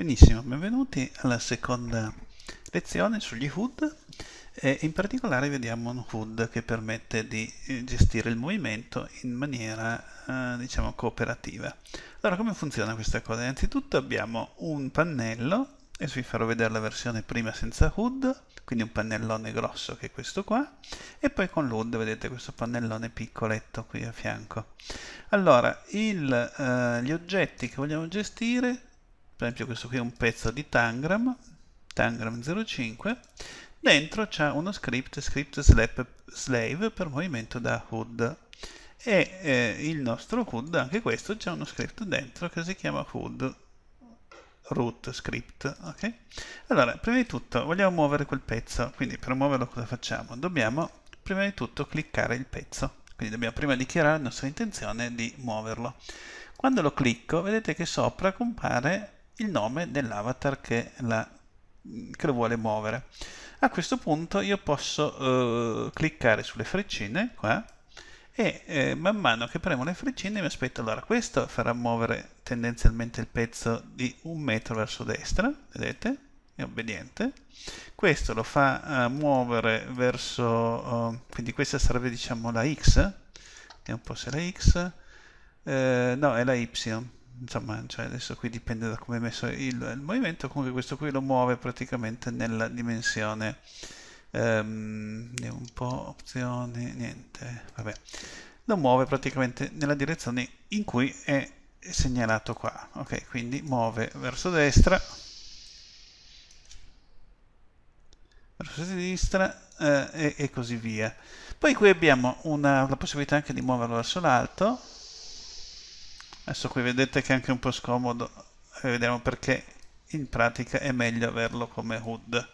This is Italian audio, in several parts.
Benissimo, benvenuti alla seconda lezione sugli HUD e in particolare vediamo un HUD che permette di eh, gestire il movimento in maniera eh, diciamo cooperativa. Allora come funziona questa cosa? Innanzitutto abbiamo un pannello e vi farò vedere la versione prima senza HUD, quindi un pannellone grosso che è questo qua e poi con l'HUD vedete questo pannellone piccoletto qui a fianco. Allora il, eh, gli oggetti che vogliamo gestire per esempio questo qui è un pezzo di Tangram, Tangram 05, dentro c'è uno script, script slave per movimento da hood, e eh, il nostro hood, anche questo c'è uno script dentro che si chiama hood root script, ok? Allora, prima di tutto vogliamo muovere quel pezzo, quindi per muoverlo cosa facciamo? Dobbiamo prima di tutto cliccare il pezzo, quindi dobbiamo prima dichiarare la nostra intenzione di muoverlo. Quando lo clicco vedete che sopra compare il nome dell'avatar che, che, lo vuole muovere. A questo punto io posso eh, cliccare sulle freccine qua e eh, man mano che premo le freccine mi aspetto allora questo farà muovere tendenzialmente il pezzo di un metro verso destra vedete è obbediente questo lo fa eh, muovere verso eh, quindi questa sarebbe diciamo la x vediamo un po' se è la x eh, no è la y insomma, cioè adesso qui dipende da come è messo il, il, movimento, comunque questo qui lo muove praticamente nella dimensione ehm, un po' opzioni, niente, vabbè, lo muove praticamente nella direzione in cui è segnalato qua, ok, quindi muove verso destra, verso sinistra eh, e, e, così via. Poi qui abbiamo una, la possibilità anche di muoverlo verso l'alto, adesso qui vedete che è anche un po' scomodo vediamo perché in pratica è meglio averlo come hood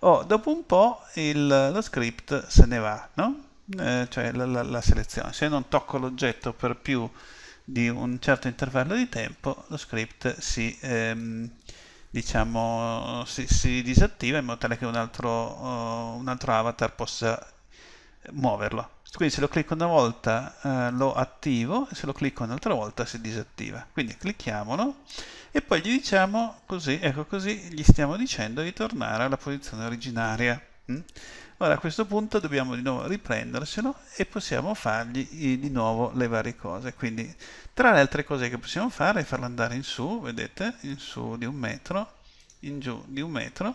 oh, dopo un po' il, lo script se ne va no? Eh, cioè la, la, la selezione se non tocco l'oggetto per più di un certo intervallo di tempo lo script si, ehm, diciamo, si, si disattiva in modo tale che un altro, uh, un altro avatar possa muoverlo quindi se lo clicco una volta eh, lo attivo e se lo clicco un'altra volta si disattiva quindi clicchiamolo e poi gli diciamo così ecco così gli stiamo dicendo di tornare alla posizione originaria mm? ora a questo punto dobbiamo di nuovo riprenderselo e possiamo fargli di nuovo le varie cose quindi tra le altre cose che possiamo fare è farlo andare in su vedete in su di un metro in giù di un metro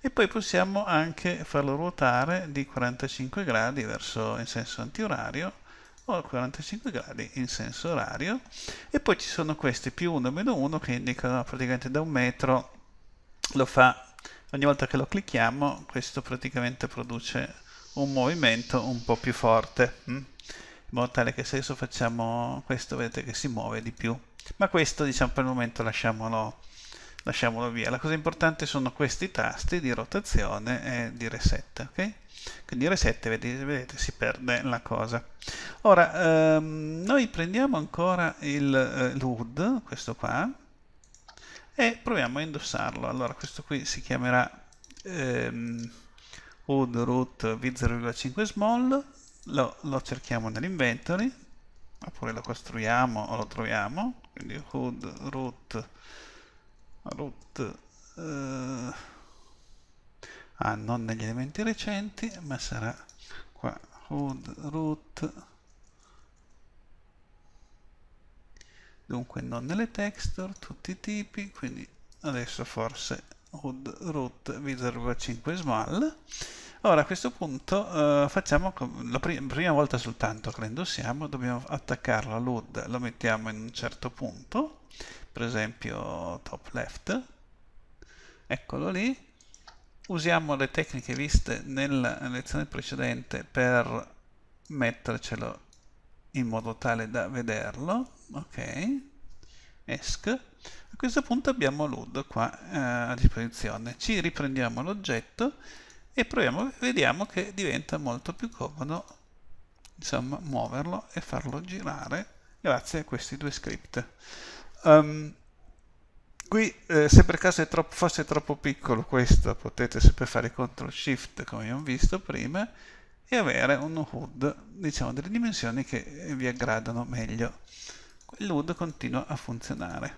e poi possiamo anche farlo ruotare di 45 gradi verso in senso antiorario o 45 gradi in senso orario e poi ci sono questi più 1 meno 1 che indicano praticamente da un metro lo fa ogni volta che lo clicchiamo questo praticamente produce un movimento un po' più forte mm? in modo tale che se adesso facciamo questo vedete che si muove di più ma questo diciamo per il momento lasciamolo lasciamolo via. La cosa importante sono questi tasti di rotazione e di reset, ok? Quindi reset, vedete, vedete si perde la cosa. Ora, ehm, noi prendiamo ancora il eh, LUD, questo qua, e proviamo a indossarlo. Allora, questo qui si chiamerà ehm, HUD root v0,5 small, lo, lo cerchiamo nell'inventory, oppure lo costruiamo o lo troviamo, quindi HUD root root eh, ah, non negli elementi recenti ma sarà qua root dunque non nelle texture tutti i tipi quindi adesso forse hood root v0,5 small Ora a questo punto eh, facciamo la prim prima volta soltanto che lo indossiamo, dobbiamo attaccarlo all'UD, lo mettiamo in un certo punto per esempio top left eccolo lì usiamo le tecniche viste nella lezione precedente per mettercelo in modo tale da vederlo ok esc a questo punto abbiamo l'ud qua eh, a disposizione ci riprendiamo l'oggetto e proviamo vediamo che diventa molto più comodo insomma muoverlo e farlo girare grazie a questi due script Um, qui eh, se per caso troppo, fosse troppo piccolo questo potete sempre fare CTRL SHIFT come abbiamo visto prima e avere un HUD diciamo delle dimensioni che eh, vi aggradano meglio l'HUD continua a funzionare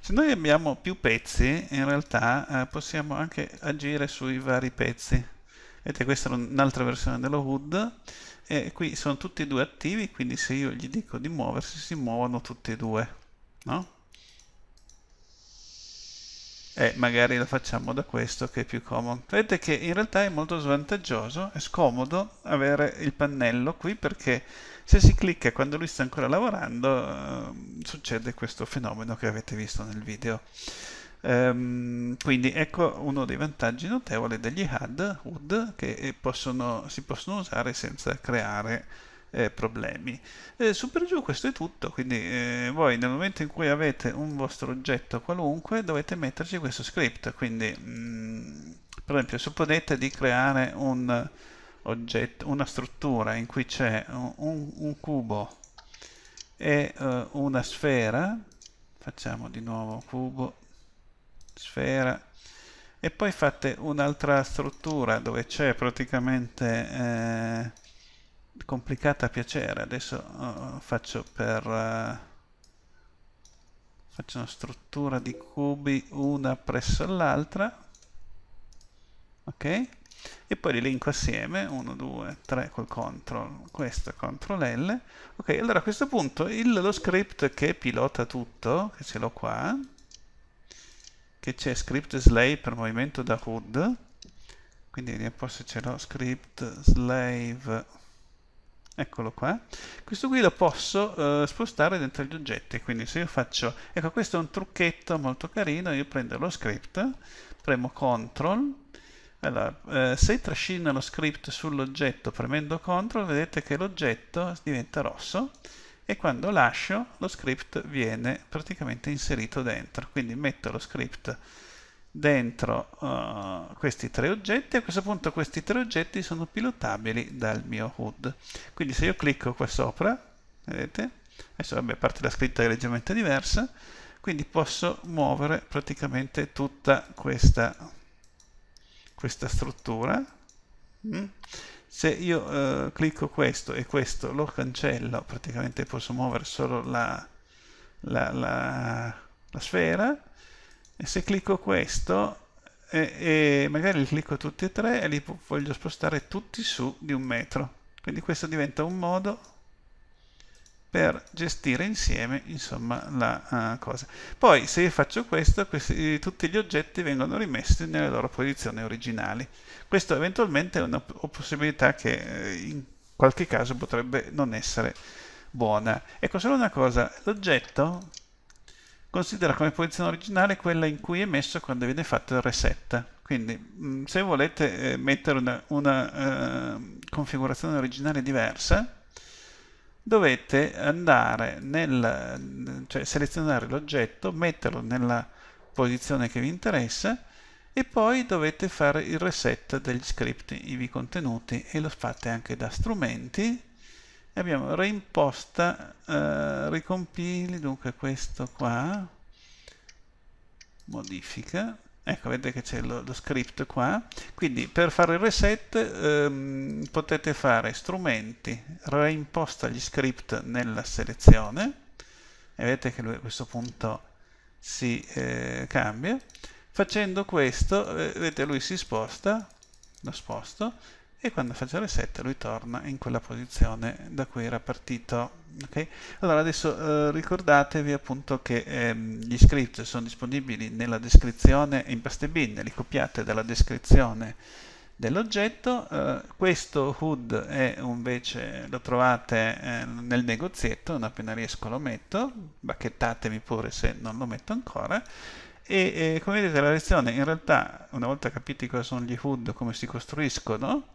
se noi abbiamo più pezzi in realtà eh, possiamo anche agire sui vari pezzi vedete questa è un'altra versione dello HUD e qui sono tutti e due attivi quindi se io gli dico di muoversi si muovono tutti e due no? E magari lo facciamo da questo che è più comodo. Vedete che in realtà è molto svantaggioso, è scomodo avere il pannello qui perché se si clicca quando lui sta ancora lavorando eh, succede questo fenomeno che avete visto nel video. Um, quindi ecco uno dei vantaggi notevoli degli HUD, HUD che possono, si possono usare senza creare eh, problemi. Eh, su per giù questo è tutto, quindi eh, voi nel momento in cui avete un vostro oggetto qualunque dovete metterci questo script, quindi mh, mm, per esempio supponete di creare un oggetto, una struttura in cui c'è un, un, un, cubo e uh, una sfera, facciamo di nuovo cubo, sfera, e poi fate un'altra struttura dove c'è praticamente eh, complicata a piacere. Adesso uh, faccio per... Uh, faccio una struttura di cubi una presso l'altra. Ok? E poi li linko assieme, 1, 2, 3 col control, questo control L. Ok, allora a questo punto il, lo script che pilota tutto, che ce l'ho qua, che c'è script slay per movimento da hood, quindi vediamo se ce l'ho, script slave eccolo qua, questo qui lo posso eh, spostare dentro gli oggetti, quindi se io faccio, ecco questo è un trucchetto molto carino, io prendo lo script, premo CTRL, allora, eh, se trascino lo script sull'oggetto premendo CTRL vedete che l'oggetto diventa rosso e quando lascio lo script viene praticamente inserito dentro, quindi metto lo script dentro uh, questi tre oggetti a questo punto questi tre oggetti sono pilotabili dal mio HUD quindi se io clicco qua sopra vedete adesso vabbè parte la scritta è leggermente diversa quindi posso muovere praticamente tutta questa, questa struttura mm? se io eh, clicco questo e questo lo cancello praticamente posso muovere solo la, la, la, la sfera e se clicco questo e, e magari li clicco tutti e tre e li voglio spostare tutti su di un metro quindi questo diventa un modo per gestire insieme insomma la uh, cosa poi se io faccio questo questi, tutti gli oggetti vengono rimessi nelle loro posizioni originali questo eventualmente è una possibilità che eh, in qualche caso potrebbe non essere buona ecco solo una cosa l'oggetto considera come posizione originale quella in cui è messo quando viene fatto il reset. Quindi mm, se volete eh, mettere una, una uh, configurazione originale diversa, dovete andare nel, cioè selezionare l'oggetto, metterlo nella posizione che vi interessa e poi dovete fare il reset degli script ivi contenuti e lo fate anche da strumenti e abbiamo reimposta eh, ricompili dunque questo qua modifica ecco vedete che c'è lo, lo, script qua quindi per fare il reset ehm, potete fare strumenti reimposta gli script nella selezione e vedete che lui a questo punto si eh, cambia facendo questo eh, vedete lui si sposta lo sposto e quando faccio reset lui torna in quella posizione da cui era partito. Okay? Allora adesso eh, ricordatevi appunto che ehm, gli script sono disponibili nella descrizione in paste bin, li copiate dalla descrizione dell'oggetto, eh, questo hood è invece lo trovate eh, nel negozietto, non appena riesco lo metto, bacchettatemi pure se non lo metto ancora, e eh, come vedete la lezione in realtà una volta capiti cosa sono gli HUD come si costruiscono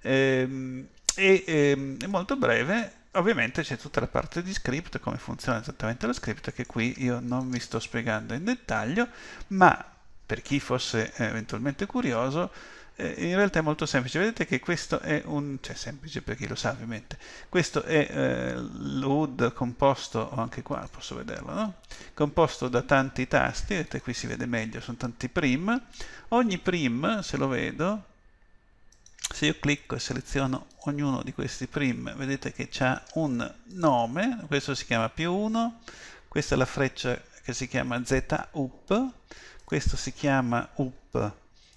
ehm, e, ehm, è molto breve ovviamente c'è tutta la parte di script come funziona esattamente lo script che qui io non vi sto spiegando in dettaglio ma per chi fosse eh, eventualmente curioso eh, in realtà è molto semplice. Vedete che questo è un... cioè semplice per chi lo sa ovviamente. Questo è eh, l'UD composto, oh, anche qua posso vederlo, no? composto da tanti tasti, vedete qui si vede meglio, sono tanti prim. Ogni prim, se lo vedo, se io clicco e seleziono ognuno di questi prim, vedete che c'ha un nome, questo si chiama più 1, questa è la freccia che si chiama Z questo si chiama up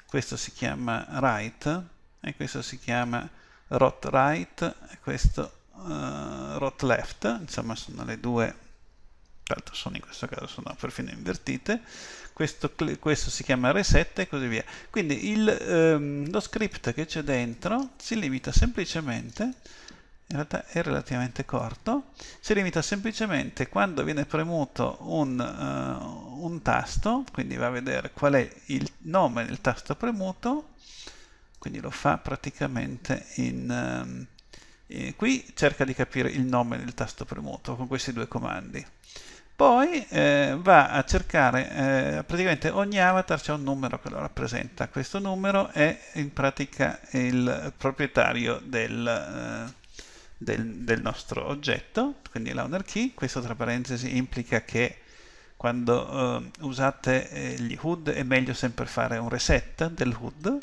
questo si chiama right e questo si chiama rot right e questo uh, rot left insomma sono le due tanto sono in questo caso sono perfino invertite questo, questo si chiama reset e così via quindi il, um, lo script che c'è dentro si limita semplicemente in realtà è relativamente corto, si limita semplicemente quando viene premuto un, uh, un, tasto, quindi va a vedere qual è il nome del tasto premuto, quindi lo fa praticamente in... Um, eh, qui cerca di capire il nome del tasto premuto con questi due comandi. Poi eh, va a cercare, eh, praticamente ogni avatar c'è un numero che lo rappresenta, questo numero è in pratica il proprietario del eh, del, del nostro oggetto, quindi l'owner key. Questo tra parentesi implica che quando eh, usate eh, gli hood è meglio sempre fare un reset del hood.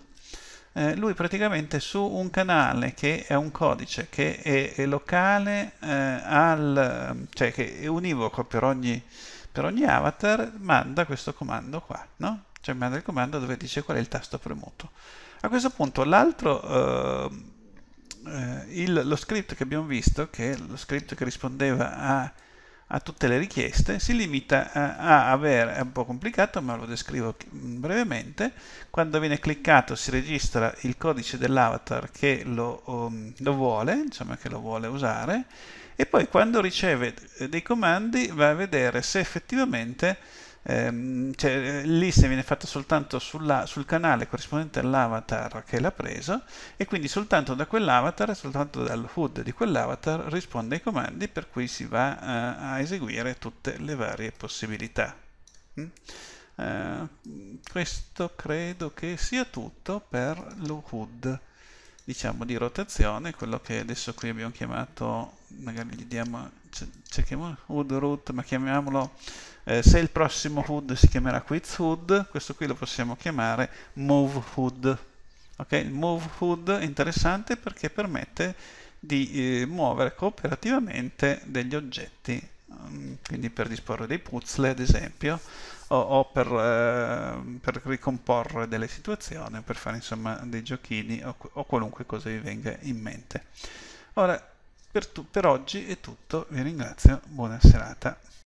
Eh, lui praticamente su un canale che è un codice che è, è locale eh, al cioè che è univoco per ogni, per ogni avatar manda questo comando qua, no? Cioè manda il comando dove dice qual è il tasto premuto. A questo punto l'altro eh, eh, il, lo script che abbiamo visto, che è lo script che rispondeva a, a tutte le richieste, si limita a, a avere, è un po' complicato ma lo descrivo brevemente, quando viene cliccato si registra il codice dell'avatar che lo, um, lo vuole, insomma che lo vuole usare, e poi quando riceve eh, dei comandi va a vedere se effettivamente ehm, cioè, l'issa viene fatta soltanto sulla, sul canale corrispondente all'avatar che l'ha preso e quindi soltanto da quell'avatar, soltanto dal HUD di quell'avatar risponde ai comandi per cui si va a, eh, a eseguire tutte le varie possibilità. Mm? Eh, questo credo che sia tutto per lo HUD diciamo di rotazione quello che adesso qui abbiamo chiamato magari gli diamo cerchiamo hood root ma chiamiamolo eh, se il prossimo hood si chiamerà quiz hood questo qui lo possiamo chiamare move hood ok move hood è interessante perché permette di eh, muovere cooperativamente degli oggetti Ehm, quindi per disporre dei puzzle ad esempio o, o per, eh, per, ricomporre delle situazioni per fare insomma dei giochini o, o qualunque cosa vi venga in mente ora per, tu, per oggi è tutto vi ringrazio buona serata